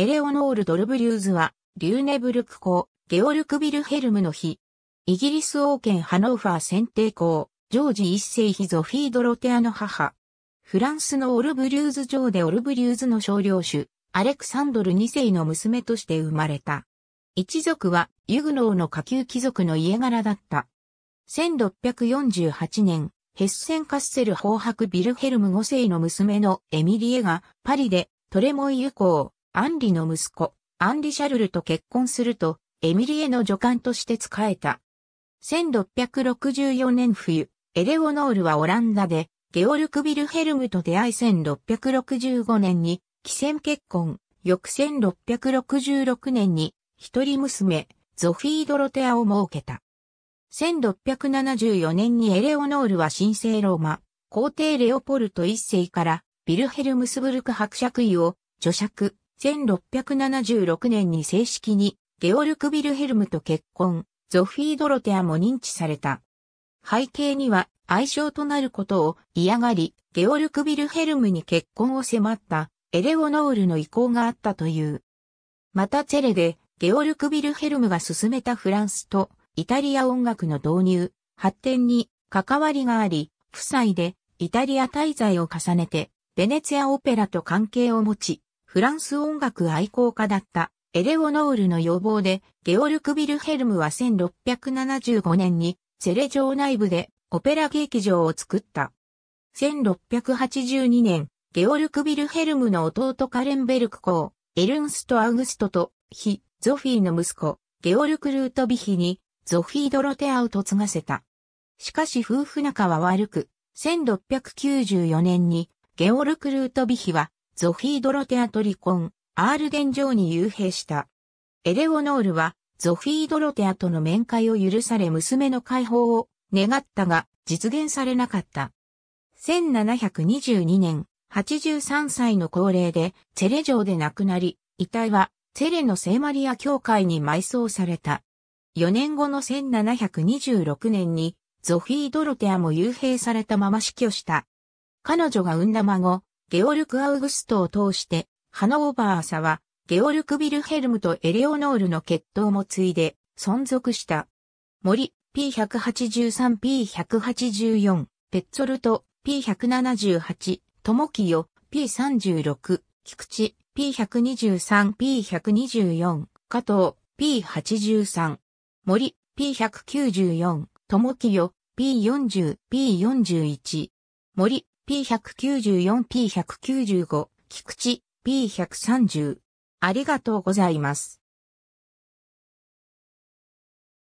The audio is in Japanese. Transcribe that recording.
エレオノール・ドルブリューズは、リューネブルク公、ゲオルク・ビルヘルムの日。イギリス王権ハノーファー選定公、ジョージ一世妃ゾフィー・ドロテアの母。フランスのオルブリューズ城でオルブリューズの少領主、アレクサンドル2世の娘として生まれた。一族は、ユグノーの下級貴族の家柄だった。1648年、ヘッセンカッセル法伯ビルヘルム5世の娘のエミリエが、パリで、トレモイユ公、アンリの息子、アンリ・シャルルと結婚すると、エミリエの助官として仕えた。1664年冬、エレオノールはオランダで、ゲオルク・ビルヘルムと出会い1665年に、既船結婚、翌1666年に、一人娘、ゾフィー・ドロテアを設けた。1674年にエレオノールは神聖ローマ、皇帝レオポルト一世から、ビルヘルムスブルク伯爵位を、女爵、1676年に正式にゲオルク・ビルヘルムと結婚、ゾフィー・ドロテアも認知された。背景には愛称となることを嫌がり、ゲオルク・ビルヘルムに結婚を迫ったエレオノールの意向があったという。またチェレでゲオルク・ビルヘルムが進めたフランスとイタリア音楽の導入、発展に関わりがあり、夫妻でイタリア滞在を重ねてベネツィアオペラと関係を持ち、フランス音楽愛好家だったエレオノールの要望で、ゲオルク・ビルヘルムは1675年にセレ城内部でオペラ劇場を作った。1682年、ゲオルク・ビルヘルムの弟カレンベルク公、エルンスト・アウグストと、ヒ・ゾフィーの息子、ゲオルク・ルート・ビヒに、ゾフィー・ドロテアを継がせた。しかし夫婦仲は悪く、1694年に、ゲオルク・ルート・ビヒは、ゾフィー・ドロテアと離婚、アールデン城に幽閉した。エレオノールは、ゾフィー・ドロテアとの面会を許され娘の解放を願ったが、実現されなかった。1722年、83歳の高齢で、チェレ城で亡くなり、遺体は、チェレの聖マリア教会に埋葬された。4年後の1726年に、ゾフィー・ドロテアも幽閉されたまま死去した。彼女が産んだ孫、ゲオルク・アウグストを通して、ハノーバーサは、ゲオルク・ビルヘルムとエレオノールの血統も継いで、存続した。森、P183、P184、ペッツォルト、P178、キヨ、P36、菊池、P123、P124、加藤、P83、森、P194、キヨ、P40、P41、森、P194、P195、菊池、P130。ありがとうございます。